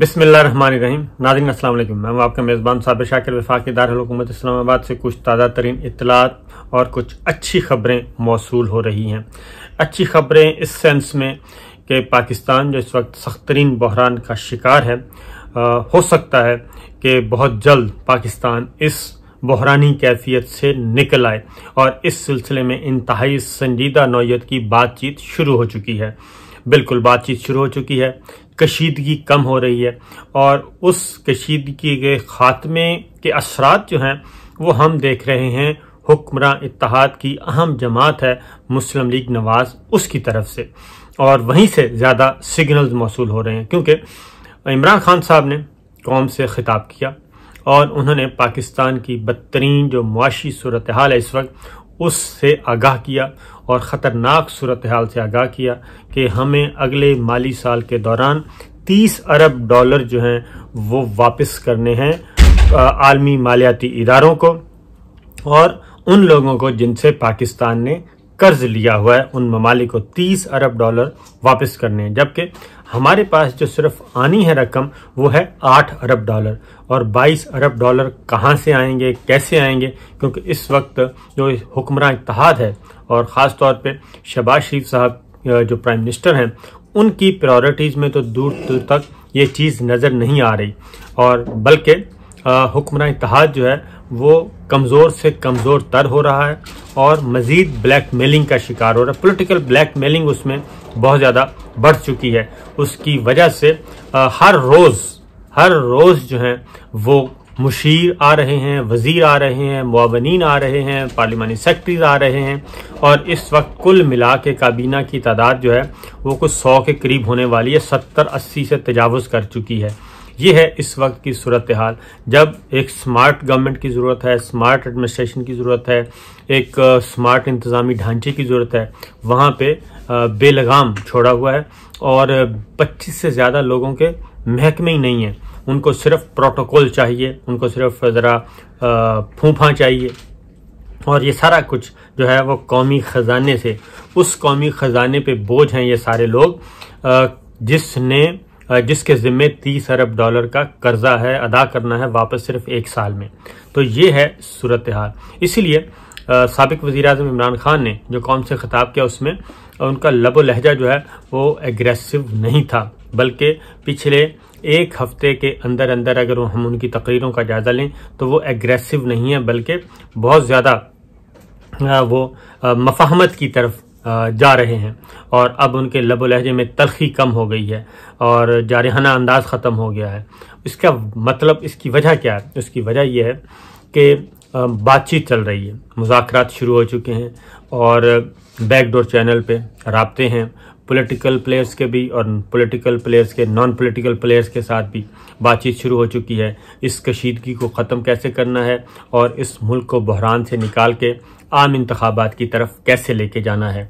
बिसमिल्ल रहीम नादिन असल मैं हूँ आपका मेज़बान साबिर शाकिर वफाकी दारकूमत इस्लामाबाद से कुछ ताज़ा तरीन इतलात और कुछ अच्छी खबरें मौसू हो रही हैं अच्छी खबरें इस सेंस में कि पाकिस्तान जो इस वक्त सख्त तरीन बहरान का शिकार है आ, हो सकता है कि बहुत जल्द पाकिस्तान इस बहरानी कैफियत से निकल आए और इस सिलसिले में इंतहाई संजीदा नौीय की बातचीत शुरू हो चुकी है बिल्कुल बातचीत शुरू हो चुकी है कशीदगी कम हो रही है और उस कशीदगी के ख़ात्मे के असरात जो हैं वो हम देख रहे हैं हुक्मरान इतिहाद की अहम जमात है मुस्लिम लीग नवाज उसकी तरफ से और वहीं से ज़्यादा सिग्नल्स मौसू हो रहे हैं क्योंकि इमरान खान साहब ने कौम से ख़िताब किया और उन्होंने पाकिस्तान की बदतरीन जो मुआशी सूरत हाल है इस वक्त उससे आगाह किया और ख़तरनाक सूरत हाल से आगाह किया कि हमें अगले माली साल के दौरान 30 अरब डॉलर जो हैं वो वापस करने हैं आलमी मालियाती इदारों को और उन लोगों को जिनसे पाकिस्तान ने कर्ज लिया हुआ है उन ममालिक को 30 अरब डॉलर वापस करने हैं जबकि हमारे पास जो सिर्फ आनी है रकम वो है 8 अरब डॉलर और 22 अरब डॉलर कहाँ से आएंगे कैसे आएंगे क्योंकि इस वक्त जो हुक्मरान इतिहाद है और ख़ास तौर पर शहबाज शरीफ साहब जो प्राइम मिनिस्टर हैं उनकी प्रायोरिटीज़ में तो दूर दूर तक ये चीज़ नज़र नहीं आ रही और बल्कि हुक्मरान इतिहाद जो है वो कमज़ोर से कमज़ोर तर हो रहा है और मज़ीद ब्लैक मेलिंग का शिकार हो रहा है पोलिटिकल ब्लैक मेलिंग उसमें बहुत ज़्यादा बढ़ चुकी है उसकी वजह से आ, हर रोज़ हर रोज़ जो है वो मुशीर आ रहे हैं वज़ीर आ रहे हैं मुआवनीन आ रहे हैं पार्लिमानी सेक्रटरीज आ रहे हैं और इस वक्त कुल मिला के काबीना की तादाद जो है वो कुछ सौ के करीब होने वाली है सत्तर अस्सी से तजावज़ कर चुकी है ये है इस वक्त की सूरत हाल जब एक स्मार्ट गवर्नमेंट की ज़रूरत है स्मार्ट एडमिनिस्ट्रेशन की ज़रूरत है एक स्मार्ट इंतज़ामी ढांचे की ज़रूरत है वहाँ पे बेलगाम छोड़ा हुआ है और 25 से ज़्यादा लोगों के महकमे ही नहीं हैं उनको सिर्फ प्रोटोकॉल चाहिए उनको सिर्फ ज़रा फूफा चाहिए और ये सारा कुछ जो है वो कौमी ख़जाने से उस कौमी ख़जाने पे बोझ हैं ये सारे लोग जिसने जिसके ज़िम्मे तीस अरब डॉलर का कर्जा है अदा करना है वापस सिर्फ एक साल में तो ये है सूरत हाल इसीलिए सबक वज़ी अजम इमरान खान ने जो कौम से ख़ताब किया उसमें उनका लब लहजा जो है वो एग्रेसिव नहीं था बल्कि पिछले एक हफ्ते के अंदर अंदर अगर हम उनकी तकरीरों का जायज़ा लें तो वो एग्रेसिव नहीं है बल्कि बहुत ज़्यादा वो मफाहमत की तरफ जा रहे हैं और अब उनके लब लहजे में तलखी कम हो गई है और जारहाना अंदाज ख़त्म हो गया है इसका मतलब इसकी वजह क्या है इसकी वजह यह है कि बातचीत चल रही है मुजात शुरू हो चुके हैं और बैकडोर चैनल पर रबते हैं पॉलिटिकल प्लेयर्स के भी और पॉलिटिकल प्लेयर्स के नॉन पॉलिटिकल प्लेयर्स के साथ भी बातचीत शुरू हो चुकी है इस कशीदगी को ख़त्म कैसे करना है और इस मुल्क को बहरान से निकाल के आम इंतबात की तरफ कैसे लेके जाना है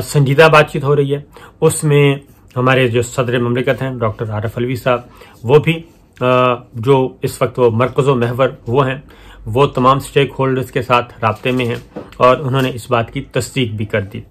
संजीदा बातचीत हो रही है उसमें हमारे जो सदर ममलिकत हैं डॉक्टर आरफ अलवी साहब वो भी जो इस वक्त वो मरकज़ महवर वो हैं वो तमाम स्टेक होल्डर्स के साथ रबते में हैं और उन्होंने इस बात की तस्दीक भी कर दी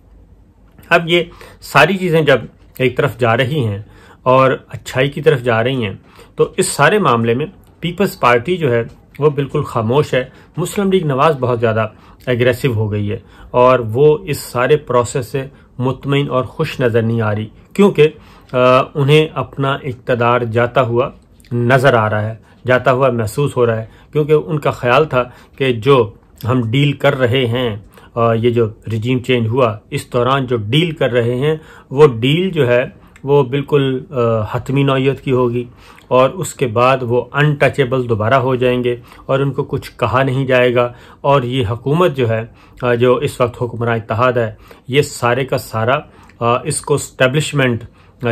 अब ये सारी चीज़ें जब एक तरफ जा रही हैं और अच्छाई की तरफ जा रही हैं तो इस सारे मामले में पीपल्स पार्टी जो है वो बिल्कुल खामोश है मुस्लिम लीग नवाज बहुत ज़्यादा एग्रेसिव हो गई है और वो इस सारे प्रोसेस से मुतमिन और खुश नज़र नहीं आ रही क्योंकि उन्हें अपना इकतदार जाता हुआ नज़र आ रहा है जाता हुआ महसूस हो रहा है क्योंकि उनका ख्याल था कि जो हम डील कर रहे हैं ये जो रिजीम चेंज हुआ इस दौरान जो डील कर रहे हैं वो डील जो है वो बिल्कुल हतमी नौीयत की होगी और उसके बाद वो अनटचेबल दोबारा हो जाएंगे और उनको कुछ कहा नहीं जाएगा और ये हकूमत जो है जो इस वक्त हुक्मरान इतहाद है ये सारे का सारा इसको स्टबलिशमेंट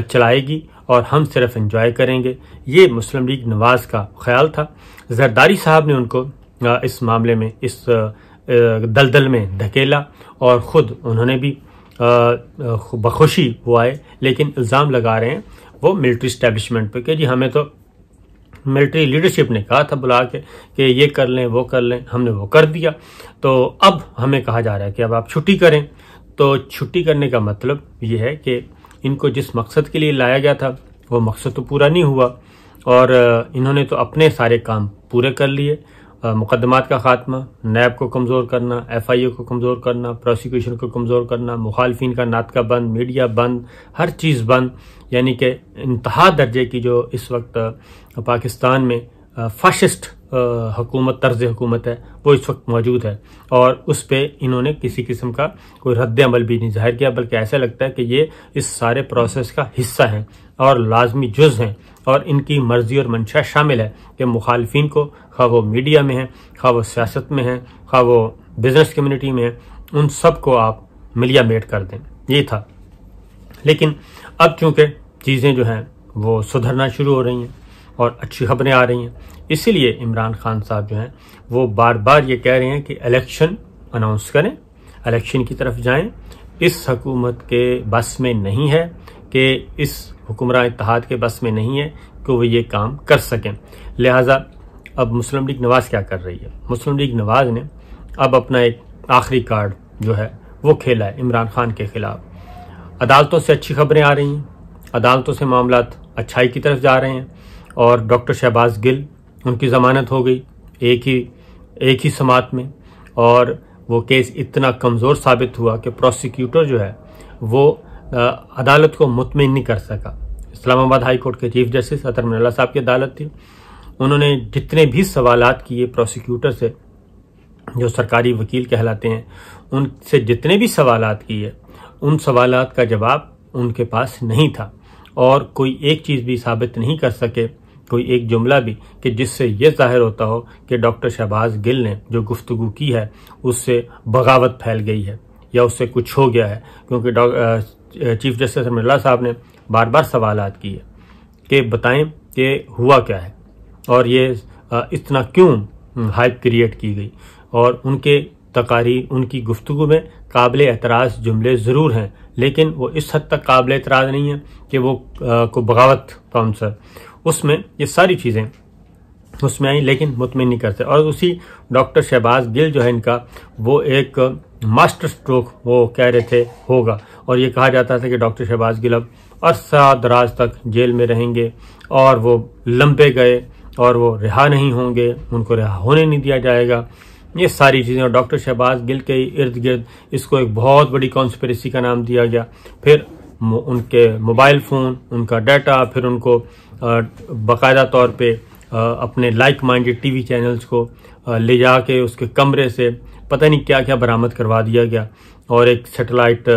चलाएगी और हम सिर्फ इंजॉय करेंगे ये मुस्लिम लीग नवाज़ का ख्याल था जरदारी साहब ने उनको इस मामले में इस दलदल में धकेला और ख़ुद उन्होंने भी बखुशी वो आए लेकिन इल्ज़ाम लगा रहे हैं वो मिलिट्री स्टैब्लिशमेंट पे कि जी हमें तो मिलिट्री लीडरशिप ने कहा था बुला के कि ये कर लें वो कर लें हमने वो कर दिया तो अब हमें कहा जा रहा है कि अब आप छुट्टी करें तो छुट्टी करने का मतलब ये है कि इनको जिस मकसद के लिए लाया गया था वो मकसद तो पूरा नहीं हुआ और इन्होंने तो अपने सारे काम पूरे कर लिए मुकदमात का खात्मा नैब को कमज़ोर करना एफ आई ओ को कमज़ोर करना प्रोसिक्यूशन को कमज़ोर करना मुखालफी का नात का बंद मीडिया बंद हर चीज़ बंद यानी कि इंतहा दर्जे की जो इस वक्त पाकिस्तान में फाशिस्ट हकूमत तर्ज हकूमत है वो इस वक्त मौजूद है और उस पर इन्होंने किसी किस्म का कोई रद्द अमल भी नहीं जाहिर किया बल्कि ऐसा लगता है कि ये इस सारे प्रोसेस का हिस्सा हैं और लाजमी जुज़ हैं और इनकी मर्जी और मंशा शामिल है कि मुखालफन को खा वो मीडिया में है खा वो सियासत में है खा वो बिजनेस कम्यूनिटी में है उन सब को आप मिलिया मेट कर दें ये था लेकिन अब चूंकि चीज़ें जो हैं वो सुधरना शुरू हो रही हैं और अच्छी खबरें आ रही हैं इसीलिए इमरान खान साहब जो हैं वो बार बार ये कह रहे हैं कि इलेक्शन अनाउंस करें इलेक्शन की तरफ जाएं इस हकूमत के बस में नहीं है कि इस हुक्मरान इतिहाद के बस में नहीं है कि वो ये काम कर सकें लिहाजा अब मुस्लिम लीग नवाज़ क्या कर रही है मुस्लिम लीग नवाज़ ने अब अपना एक आखिरी कार्ड जो है वो खेला है इमरान खान के ख़िलाफ़ अदालतों से अच्छी खबरें आ रही हैं अदालतों से मामला अच्छाई की तरफ जा रहे हैं और डॉक्टर शहबाज गिल उनकी ज़मानत हो गई एक ही एक ही समात में और वो केस इतना कमज़ोर साबित हुआ कि प्रोसिक्यूटर जो है वो अदालत को मुतमिन नहीं कर सका इस्लामाबाद हाई कोर्ट के चीफ जस्टिस अतर मुल्ला साहब की अदालत थी उन्होंने जितने भी सवाल किए प्रोसिक्यूटर से जो सरकारी वकील कहलाते हैं उनसे जितने भी सवाल किए उन सवाल का जवाब उनके पास नहीं था और कोई एक चीज़ भी साबित नहीं कर सके कोई एक जुमला भी कि जिससे यह जाहिर होता हो कि डॉक्टर शहबाज गिल ने जो गुफ्तगु की है उससे बगावत फैल गई है या उससे कुछ हो गया है क्योंकि चीफ जस्टिस अमरुल्ला साहब ने बार बार सवाल किए कि बताएं कि हुआ क्या है और ये इतना क्यों हाइप हम्म, क्रिएट की गई और उनके तकारी उनकी गुफ्तु में काबिल एतराज़ जुमले ज़रूर हैं लेकिन वो इस हद तक काबिल एतराज़ नहीं है कि वो को बगावत कौन सा उसमें ये सारी चीज़ें उसमें आई लेकिन मुतमिन नहीं करते और उसी डॉक्टर शहबाज गिल जो है इनका वो एक मास्टर स्ट्रोक वो कह रहे थे होगा और ये कहा जाता था कि डॉक्टर शहबाज गिल अब अरसा दराज तक जेल में रहेंगे और वो लंबे गए और वो रिहा नहीं होंगे उनको रिहा होने नहीं दिया जाएगा ये सारी चीज़ें और डॉक्टर शहबाज गिल के इर्द गिर्द इसको एक बहुत बड़ी कॉन्स्परेसी का नाम दिया गया फिर उनके मोबाइल फ़ोन उनका डाटा फिर उनको बाकायदा तौर पर अपने लाइक माइंडेड टीवी चैनल्स को ले जा के उसके कमरे से पता नहीं क्या क्या बरामद करवा दिया गया और एक सेटेलाइट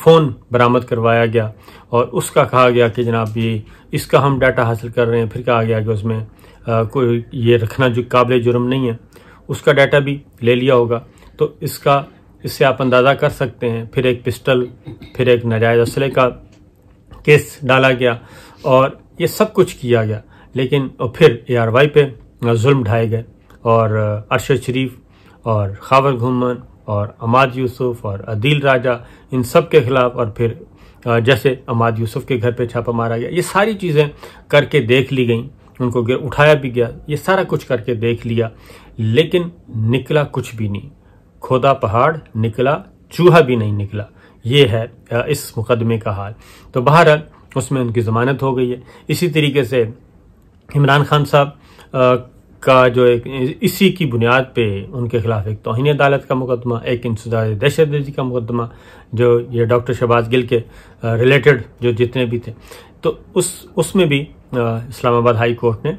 फ़ोन बरामद करवाया गया और उसका कहा गया कि जनाब ये इसका हम डाटा हासिल कर रहे हैं फिर कहा गया कि उसमें कोई ये रखना जो काबिल जुर्म नहीं है उसका डाटा भी ले लिया होगा तो इसका इससे आप अंदाज़ा कर सकते हैं फिर एक पिस्टल फिर एक नजायज असले का केस डाला गया और ये सब कुछ किया गया लेकिन फिर ए आर वाई पे जुल्म ढाए गए और अरशद शरीफ और खावर घुमन और अमाद यूसुफ और अदील राजा इन सब के ख़िलाफ़ और फिर जैसे अमाद यूसुफ के घर पे छापा मारा गया ये सारी चीज़ें करके देख ली गई उनको उठाया भी गया ये सारा कुछ करके देख लिया लेकिन निकला कुछ भी नहीं खोदा पहाड़ निकला चूहा भी नहीं निकला ये है इस मुकदमे का हाल तो बहरहाल उसमें उनकी ज़मानत हो गई है इसी तरीके से इमरान खान साहब का जो एक इसी की बुनियाद पे उनके खिलाफ एक तोहनी अदालत का मुकदमा एक इंसदार दहशत गर्दी का मुकदमा जो ये डॉक्टर शहबाज गिल के रिलेटेड जो जितने भी थे तो उस उसमें भी इस्लामाबाद हाई कोर्ट ने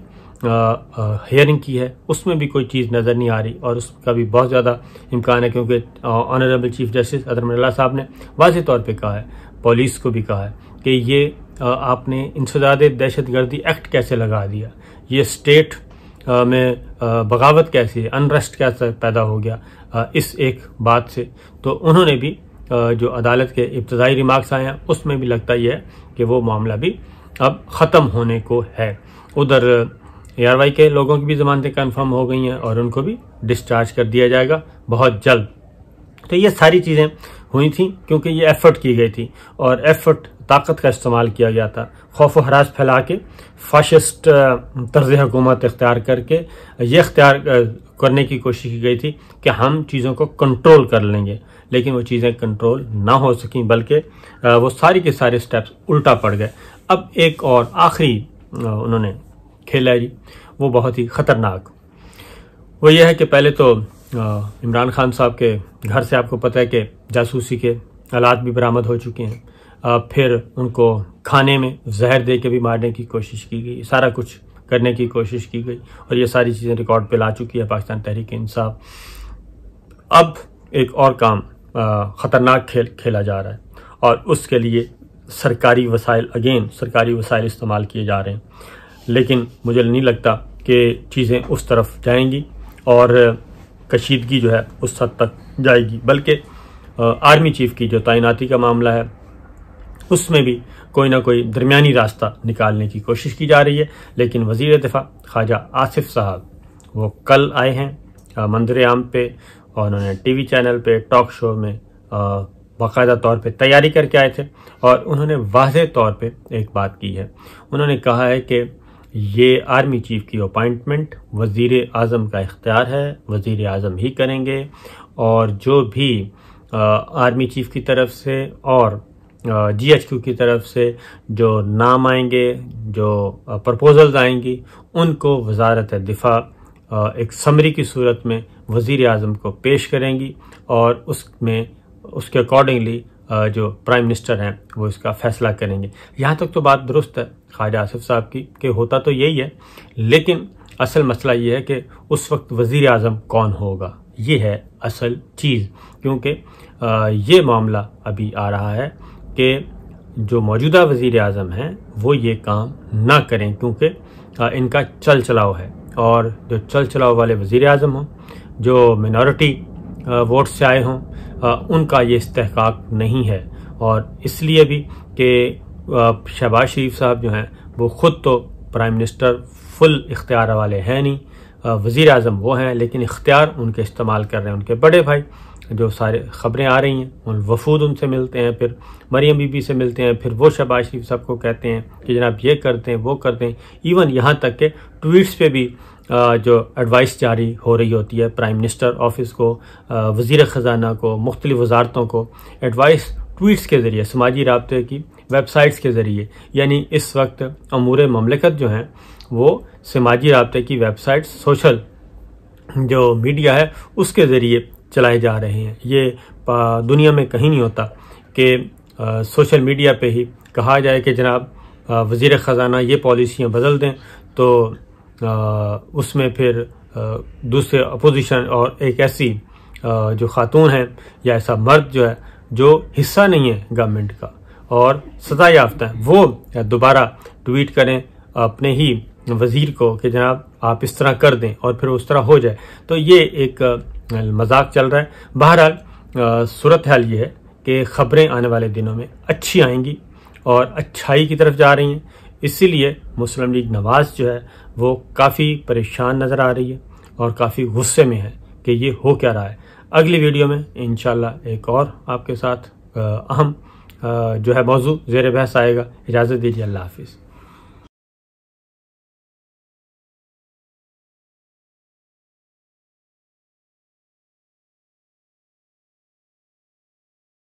हयरिंग की है उसमें भी कोई चीज़ नज़र नहीं आ रही और उसका भी बहुत ज़्यादा इम्कान है क्योंकि ऑनरेबल चीफ जस्टिस अदरमल्ला साहब ने वाज तौर पर कहा है पुलिस को भी कहा है कि ये आपने इंसदाद दहशत गर्दी एक्ट कैसे लगा दिया ये स्टेट में बगावत कैसे अनरेस्ट कैसे पैदा हो गया इस एक बात से तो उन्होंने भी जो अदालत के इब्तदाई रिमार्क्स आए हैं उसमें भी लगता यह है कि वो मामला भी अब ख़त्म होने को है उधर ए के लोगों की भी जमानतें कन्फर्म हो गई हैं और उनको भी डिस्चार्ज कर दिया जाएगा बहुत जल्द तो ये सारी चीज़ें हुई थी क्योंकि ये एफर्ट की गई थी और एफर्ट ताकत का इस्तेमाल किया गया था खौफ व हराज फैला के फाशिस्ट तर्ज हुकूमत इख्तियार करके ये इख्तियार करने की कोशिश की गई थी कि हम चीज़ों को कंट्रोल कर लेंगे लेकिन वो चीज़ें कंट्रोल ना हो सकें बल्कि वो सारी के सारे स्टेप्स उल्टा पड़ गए अब एक और आखिरी उन्होंने खेला जी वो बहुत ही ख़तरनाक वो ये है कि पहले तो इमरान खान साहब के घर से आपको पता है कि जासूसी के आलात भी बरामद हो चुके हैं फिर उनको खाने में जहर दे के भी मारने की कोशिश की गई सारा कुछ करने की कोशिश की गई और ये सारी चीज़ें रिकॉर्ड पे ला चुकी है पाकिस्तान तहरीक इंसाफ अब एक और काम ख़तरनाक खेल खेला जा रहा है और उसके लिए सरकारी वसाइल अगेन सरकारी वसाइल इस्तेमाल किए जा रहे हैं लेकिन मुझे नहीं लगता कि चीज़ें उस तरफ जाएंगी और कशीदगी जो है उस हद तक जाएगी बल्कि आर्मी चीफ की जो तैनाती का मामला है उसमें भी कोई ना कोई दरमियानी रास्ता निकालने की कोशिश की जा रही है लेकिन वजीर दफ़ा ख्वाजा आसिफ साहब वो कल आए हैं मंदिर आम पे और उन्होंने टीवी चैनल पे टॉक शो में बाकायदा तौर पे तैयारी करके आए थे और उन्होंने वाज तौर पे एक बात की है उन्होंने कहा है कि ये आर्मी चीफ की अपॉइंटमेंट वज़ी अजम का इख्तियार है वज़ी अजम ही करेंगे और जो भी आर्मी चीफ की तरफ से और जी एच क्यू की तरफ से जो नाम आएंगे जो प्रपोजल्स आएंगी उनको वजारत दिफा एक समरी की सूरत में वज़ी अजम को पेश करेंगी और उसमें उसके अकॉर्डिंगली जो प्राइम मिनिस्टर हैं वो इसका फैसला करेंगे यहाँ तक तो बात दुरुस्त है ख्वाजा आसिफ साहब की कि होता तो यही है लेकिन असल मसला ये है कि उस वक्त वज़ी अजम कौन होगा ये है असल चीज़ क्योंकि ये मामला अभी आ रहा है कि जो मौजूदा वज़ी अजम हैं वो ये काम ना करें क्योंकि इनका चल चलाव है और जो चल चलाव वाले वज़ी अजम हों जो मिनॉरिटी वोट से आए हों उनका ये इस्तेकाक नहीं है और इसलिए भी कि शहबाज शरीफ साहब जो हैं वो ख़ुद तो प्राइम मिनिस्टर फुल इख्तियार वाले हैं नहीं वज़ी अजम वो हैं लेकिन इख्तियार उनके इस्तेमाल कर रहे हैं उनके बड़े भाई जो सारे ख़बरें आ रही हैं उन वफूद उनसे मिलते हैं फिर मरियम बीबी से मिलते हैं फिर वो शबाज शरीफ साहब को कहते हैं कि जनाब ये करते हैं वो करते हैं इवन यहाँ तक के ट्वीट्स पे भी जो एडवाइस जारी हो रही होती है प्राइम मिनिस्टर ऑफिस को वज़ी ख़जाना को मुख्तलि वजारतों को एडवाइस ट्वीट्स के ज़रिए समाजी रबते की वेबसाइट्स के ज़रिए यानी इस वक्त अमूर ममलिकत जो हैं वो समाजी रबते की वेबसाइट्स सोशल जो मीडिया है उसके ज़रिए चलाए जा रहे हैं ये दुनिया में कहीं नहीं होता कि सोशल मीडिया पर ही कहा जाए कि जनाब वज़ी ख़जाना ये पॉलिसियाँ बदल दें तो उसमें फिर दूसरे अपोजिशन और एक ऐसी जो खातून है या ऐसा मर्द जो है जो हिस्सा नहीं है गवर्नमेंट का और सजा याफ्ता है वो दोबारा ट्वीट करें अपने ही वजीर को कि जनाब आप इस तरह कर दें और फिर उस तरह हो जाए तो ये एक मजाक चल रहा है बहरहाल सूरत हाल ये है कि खबरें आने वाले दिनों में अच्छी आएंगी और अच्छाई की तरफ जा रही हैं इसीलिए मुस्लिम लीग नवाज़ जो है वो काफ़ी परेशान नज़र आ रही है और काफ़ी गुस्से में है कि ये हो क्या रहा है अगली वीडियो में इन एक और आपके साथ अहम जो है मौजू जेर बहस आएगा इजाज़त दीजिए अल्लाह हाफिज़